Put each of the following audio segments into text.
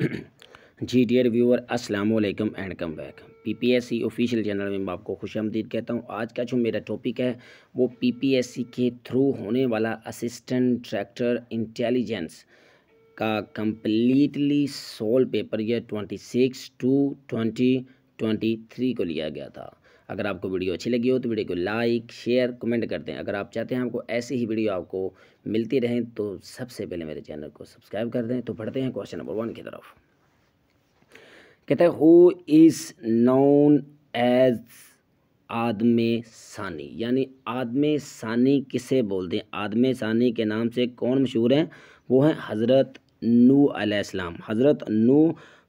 जी dear viewer अस्सलाम वालेकुम and come back PPSC official channel में मैं आपको खुश आमदीद कहता हूँ आज का जो मेरा टॉपिक है वो पीपीएससी के थ्रू होने वाला असिस्टेंट ट्रैक्टर इंटेलिजेंस का कम्प्लीटली सोल पेपर ये twenty six two twenty twenty three को लिया गया था अगर आपको वीडियो अच्छी लगी हो तो वीडियो को लाइक शेयर कमेंट कर दें अगर आप चाहते हैं हमको ऐसे ही वीडियो आपको मिलती रहें तो सबसे पहले मेरे चैनल को सब्सक्राइब कर दें तो पढ़ते हैं क्वेश्चन नंबर वन की तरफ कहते हैं who is known as Adam Sani यानी आदम सानी किसे बोलते हैं आदम सानी के नाम से कौन मशहूर हैं वो हैं हज़रत नू आलाम हज़रत नू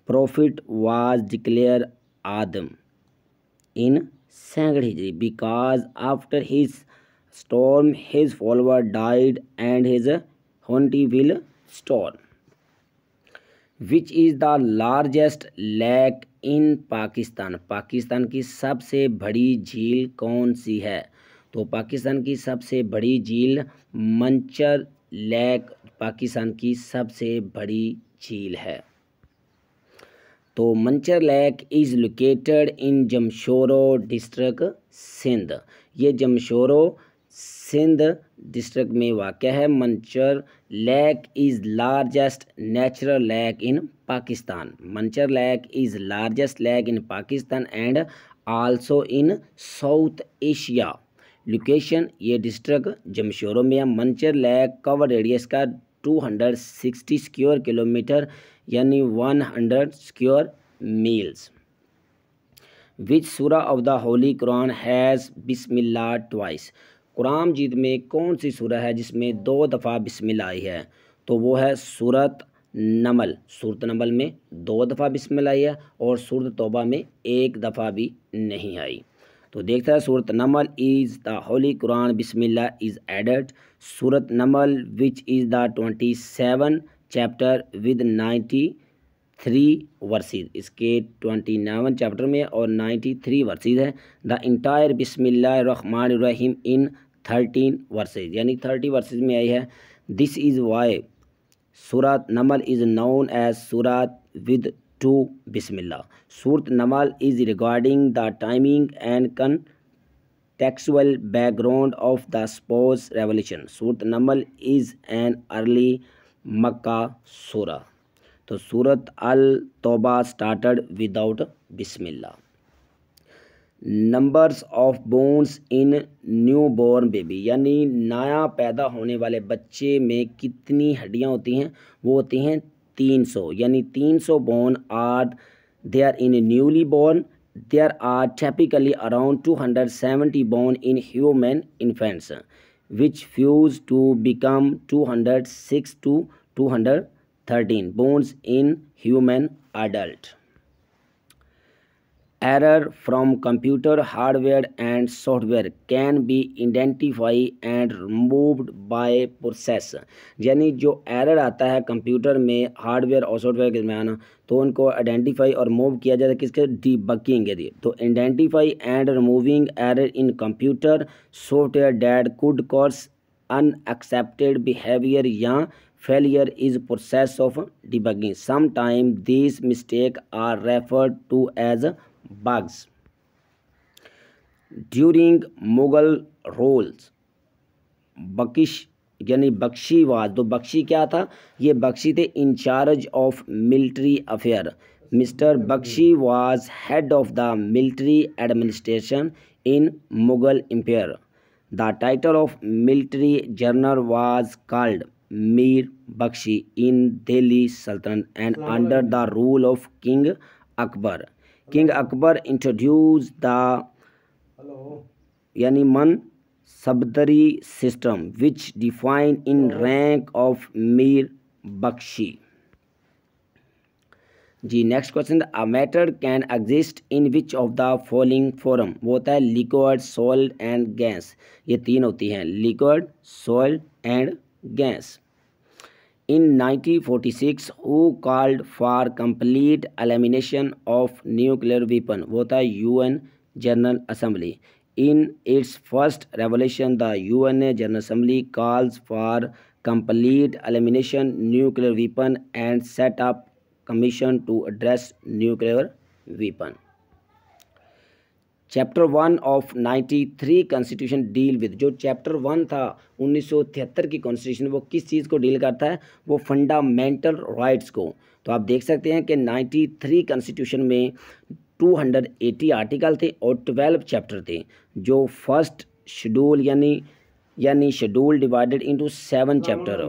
prophet was declare Adam in सैकड़े हिजरी because after his store his follower died and his will store which is the largest lake in Pakistan Pakistan की सबसे बड़ी झील कौन सी है तो पाकिस्तान की सबसे बड़ी झील मंचर लेक पाकिस्तान की सबसे बड़ी झील है तो Manchar lake is located in Jamshoro district Sindh ये जमशोरो सिंध डिस्ट्रिक्ट में वाक़ है Manchar lake is largest natural lake in Pakistan Manchar lake is largest lake in Pakistan and also in South Asia location ये डिस्ट्रिक्ट जमशोरो में है मंचर लैक कवर रेडियस का 260 स्क्वायर किलोमीटर यानी one hundred square miles which सूरा of the holy Quran has बिस्मिल्ला twice Quran जीत में कौन सी सूरह है जिसमें दो दफ़ा बिस्मिल्ला आई है तो वो है सूरत नमल सूरत नमल में दो दफ़ा बिस्मिल्ला आई है और सूरत तोबा में एक दफ़ा भी नहीं आई तो देखता है सूरत Naml is the holy Quran बिस्मिल्ला इज़ एडेड सूरत Naml which is the twenty seven chapter with ninety three verses इसके ट्वेंटी नाइन चैप्टर में और नाइन्टी थ्री वर्सेज है द इंटायर रहीम इन थर्टीन वर्सेज यानी थर्टी वर्सेज में आई है दिस इज़ वाई सूरत नमल इज़ नोन एज सूरत विद टू बिसमिल्ला सूरत Naml is regarding the timing and contextual background of the sports revolution सूरत Naml is an early Mecca सूरा तो सूरत अल तोबा स्टार्टड विदाउट बिस्मिल्ला numbers of bones in newborn baby यानी नया पैदा होने वाले बच्चे में कितनी हड्डियां होती हैं वो होती हैं तीन सौ यानी तीन सौ bone are they are in newly born there are typically around two hundred seventy bone in human infants which fuse to become 206 to 213 bones in human adult. error from computer hardware and software can be identified and removed by process यानी जो error आता है computer में hardware और software के दरमियान तो उनको आइडेंटिफाई और मूव किया जाता है किसके डीबकिंग के लिए तो identify and removing error in computer software that could cause unexpected behaviour या failure is process of debugging sometime these mistake are referred to as bugs during Mughal rules बकिश यानी बख्शीवाज तो बख्शी क्या था ये बख्शी थे incharge of military affair mister बख्शी was head of the military administration in Mughal empire the title of military general was called मीर बख्शी इन दिल्ली सल्तनत and under the rule of king Akbar king Akbar introduce the यानी मन सबदरी system which define in rank of मीर बख्शी जी next question a matter can exist in which of the following form वो होता है लिक्विड सॉल्ट एंड गैस ये तीन होती हैं liquid solid and gas In 1946, who called for complete elimination of nuclear weapon was the UN General Assembly. In its first revolution, the UN General Assembly calls for complete elimination nuclear weapon and set up commission to address nuclear weapon. Chapter one of ninety three constitution deal with जो chapter one था उन्नीस की constitution वो किस चीज़ को deal करता है वो फंडामेंटल राइट्स को तो आप देख सकते हैं कि नाइन्टी थ्री कॉन्स्टिट्यूशन में 280 आर्टिकल थे और 12 चैप्टर थे जो फर्स्ट शेड्यूल यानी यानी schedule divided into seven chapter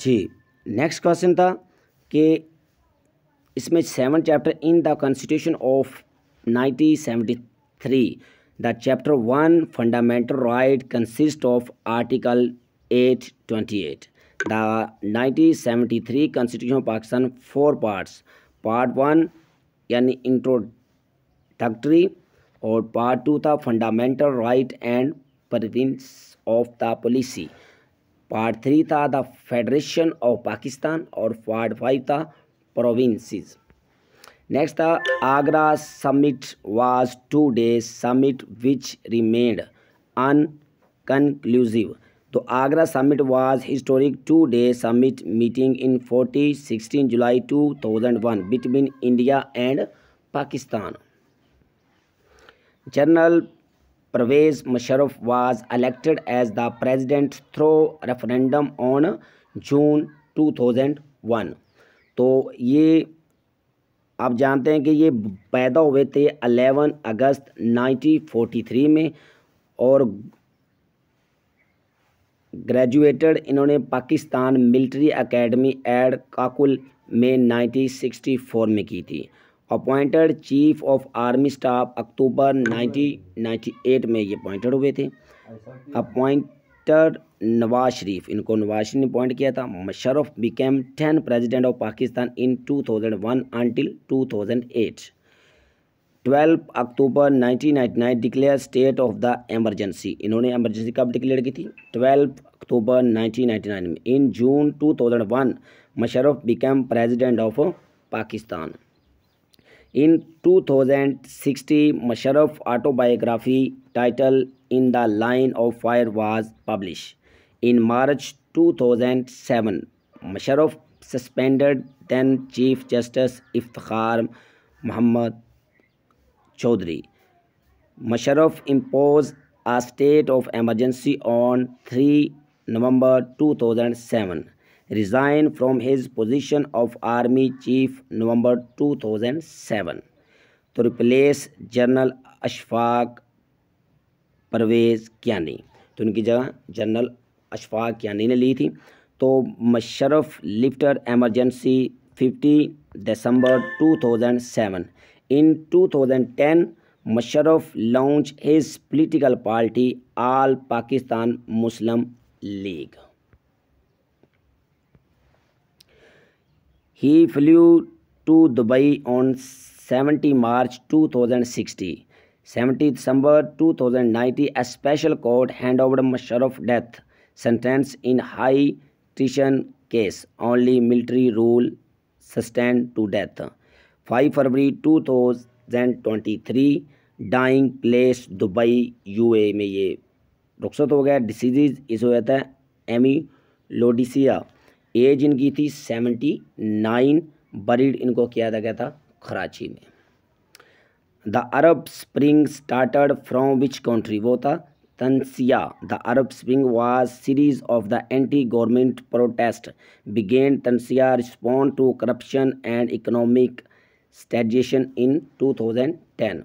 जी नेक्स्ट क्वेश्चन था कि इसमें seven chapter in the constitution of nineteen seventy three the chapter one fundamental right consist of article eight twenty eight the nineteen seventy three constitution of Pakistan four parts part one यानी introductory और part two था fundamental right and principles of the policy part three था the federation of Pakistan और part five था provinces. Next, the Agra summit was two-day summit which remained unconclusive. The Agra summit was historic two-day summit meeting in 40, 16 July 2001 between India and Pakistan. General Pervez Musharraf was elected as the president through referendum on June 2001. तो ये आप जानते हैं कि ये पैदा हुए थे 11 अगस्त 1943 में और ग्रेजुएटेड इन्होंने Pakistan military academy at Kakul में 1964 में की थी appointed chief of army staff October 1998 में ये अपॉइंटेड हुए थे अपॉइंट मिस्टर नवाज शरीफ इनको नवाज शरीफ ने अपॉइंट किया था Musharraf became ten president of Pakistan in 2001 thousand at 12 October 1999 declare state of the emergency इन्होंने एमरजेंसी कब डिक्लेयर की थी 12 अक्टूबर 1999 में in June 2001 Musharraf became president of Pakistan in 2060 Musharraf autobiography title in the Line of Fire was published. In March 2007, Musharraf suspended then Chief Justice Iftikhar Muhammad Chaudhry. Musharraf imposed a state of emergency on 3 November 2007, resigned from his position of Army Chief November 2007 to replace General Ashfaq Pervez Kayani तो उनकी जगह general Ashfaq Kiani ने ली थी तो Musharraf lifted emergency 50 December 2007 in 2010 Musharraf launch his political party All Pakistan Muslim League he flew to Dubai on 70 March 2060 seventy December two thousand ninety a special court hand over Musharraf death sentence in high treason case only military rule sentenced to death five February two thousand twenty three dying place Dubai U A में ये रुखसत हो गया disease इस हो जाता Amy लोडिसिया as इनकी थी सेवेंटी नाइन बरीड इनको किया गया था कराची में The Arab Spring started from which country? वो था Tunisia the Arab spring was series of the anti government protest began Tunisia respond to corruption and economic stagnation in 2010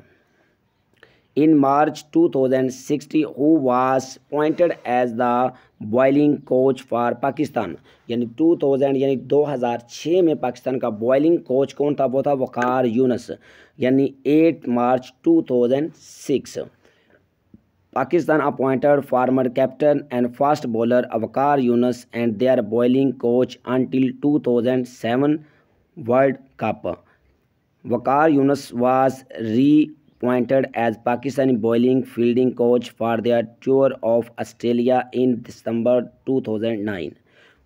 in March two thousand sixty who was appointed as the bowling coach for Pakistan यानी two thousand यानी दो हज़ार छः में पाकिस्तान का boiling coach कौन था वो था वकार यूनस यानी eight March two thousand six Pakistan appointed former captain and fast bowler Waqar Younis and are bowling coach until seven world cup Waqar Younis was re appointed as Pakistan bowling fielding coach for their tour of Australia in December 2009.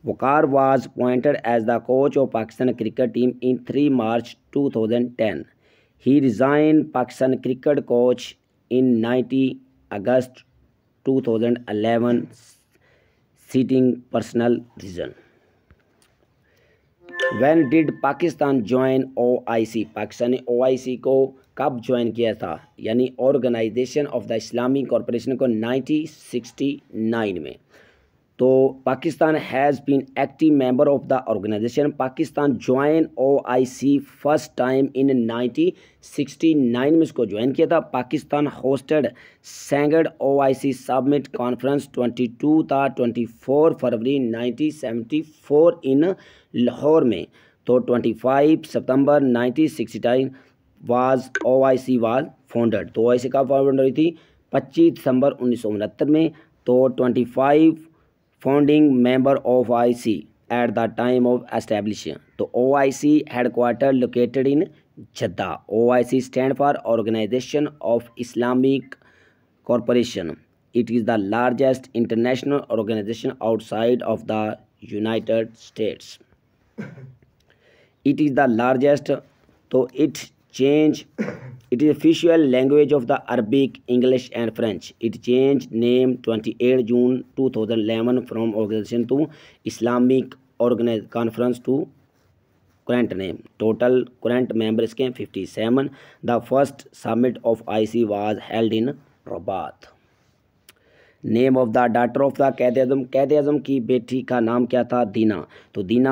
Wakar was appointed as the coach of Pakistan cricket team in 3 March 2010. He resigned Pakistan cricket coach in 90 August 2011 citing personal reason. When did Pakistan join OIC? Pakistan OIC ko कब join किया था यानी organisation of the Islamic corporation को 1969 में तो Pakistan has been active member of the organisation Pakistan join O I C first time in 1969 में इसको join किया था Pakistan hosted second O I C summit conference 22 था 24 फरवरी 1974 इन लाहौर में तो 25 सितंबर 1969 was O I C was founded तो ओ आई सी कब फाउंडेड हुई थी पच्चीस दिसंबर उन्नीस सौ उनहत्तर में तो twenty five founding member of I C at the time of establish तो O I C headquarter located in Jeddah O I C stand for organisation of Islamic corporation it is the largest international organisation outside of the United States it is the largest तो it change it is official language of the arabic english and french it changed name 28 june 2011 from organization to islamic organize conference to current name total current members came 57 the first summit of ic was held in rabat name of the daughter of the Quaid Azam कैद अजम की बेटी का नाम क्या था दीना तो दीना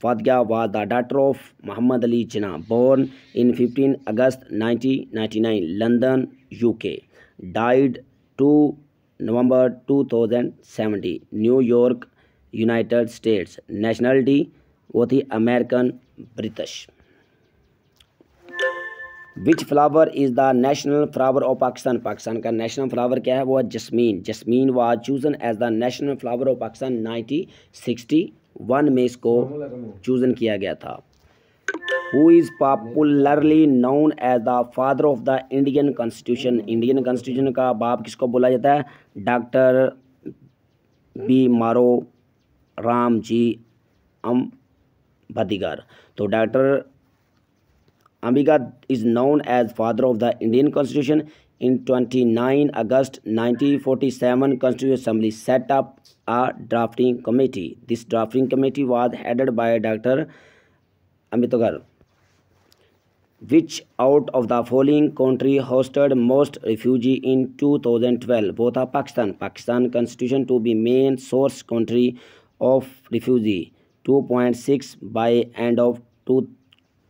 Fatgha was the daughter of Muhammad Ali Jinnah, born in 15 August 1999, London, UK. Died 2 November 2070, New York, United States. Nationality was थी American British Which flower is the national flower of Pakistan Pakistan का national flower क्या है वो है jasmine jasmine was chosen as the national flower of Pakistan nineteen sixty one में इसको chosen किया गया था who is popularly known as the father of the Indian constitution Indian constitution का बाप किसको बोला जाता है डॉक्टर बी मारो राम जी अम भदीगर तो doctor Ambedkar is known as father of the Indian constitution in 29 August 1947, Constituent Assembly set up a drafting committee. This drafting committee was headed by Dr. Amitogar, which out of the following country hosted most refugees in 2012. Both are Pakistan. Pakistan constitution to be main source country of refugee 2.6 by end of 2012.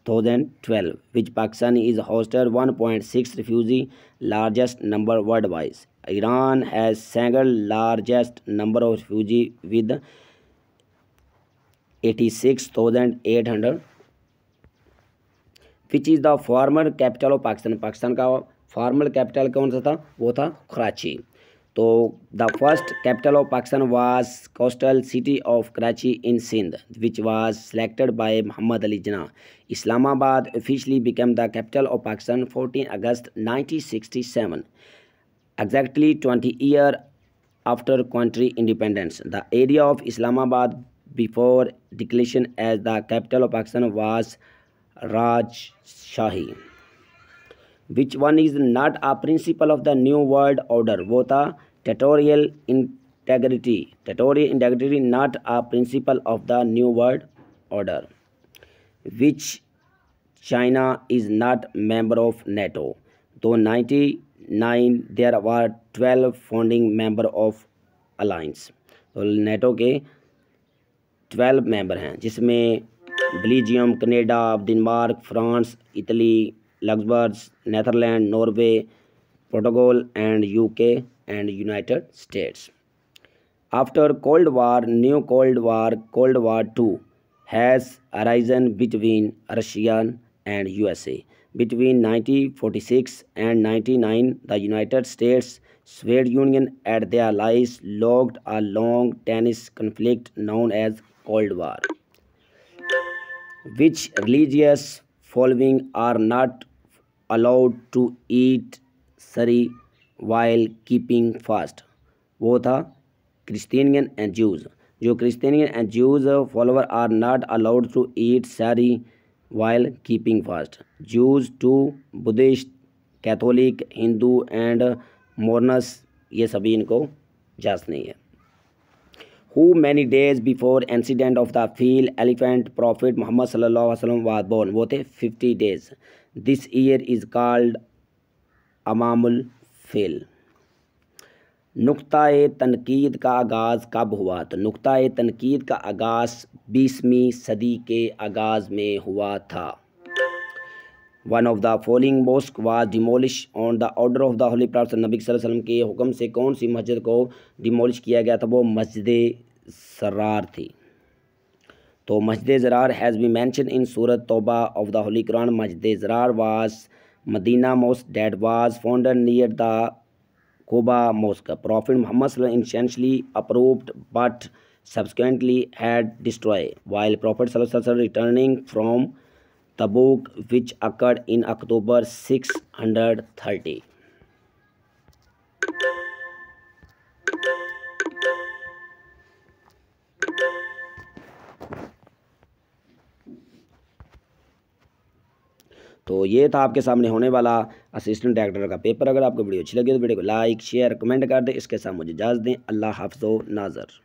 Thousand twelve which Pakistan is host one point six refugee largest number world wise Iran has single largest number of refugee with eighty six thousand eight hundred which is the former capital of Pakistan Pakistan का former capital कौन सा था वो था Karachi So the first capital of Pakistan was coastal city of Karachi in Sindh, which was selected by Muhammad Ali Jinnah. Islamabad officially became the capital of Pakistan 14 August 1967, exactly 20 year after country independence. The area of Islamabad before declaration as the capital of Pakistan was Raj Shahi. Which one is not a principle of the new world order वो था territorial integrity territorial integrity not a principle of the new world order which China is not member of NATO दो ninety nine there are twelve founding member of alliance तो NATO के twelve member हैं जिसमें Belgium Canada Denmark France Italy Luxembourg, Netherlands, Norway, Portugal and UK and United States. After Cold War, new Cold War, Cold War II has arisen between Russia and USA. Between 1946 and 1999, the United States Soviet Union and their allies logged a long tennis conflict known as Cold War, which religious following are not allowed to eat sehri while keeping fast वो था क्रिस्टेनियन and Jews जो Christian and Jews follower are not allowed to eat sehri while keeping fast Jews to Buddhist Catholic Hindu and Mormons ये सभी इनको जांच नहीं है who many days before incident of the Fil elephant prophet Muhammad सल्ला वसलम was born वो थे fifty days this year is called अमामुल फेल नुकता तनकीद का आगाज़ कब हुआ तो नुकता तनकीद का आगाज़ बीसवीं सदी के आगाज़ में हुआ था one of the following mosque was demolish on the order of the holy prophet नबी वसल्लम के हुक्म से कौन सी मस्जिद को डिमोलिश किया गया था वो मस्जिद सरार थी तो Masjid Zarar has be mentioned in Surah Tauba of the holy Quran मस्जिद ज़रार वास Medina mosque that was founded near the Quba mosque prophet Muhammad इंशेंशली approved but subsequently had destroyed while prophet returning from Tabuk which occurred in October six hundred thirty तो ये था आपके सामने होने वाला असिस्टेंट डायरेक्टर का पेपर अगर आपको वीडियो अच्छी लगी तो वीडियो को लाइक शेयर कमेंट कर दें इसके साथ मुझे इजाज़ दें अल्लाह हाफो नाजर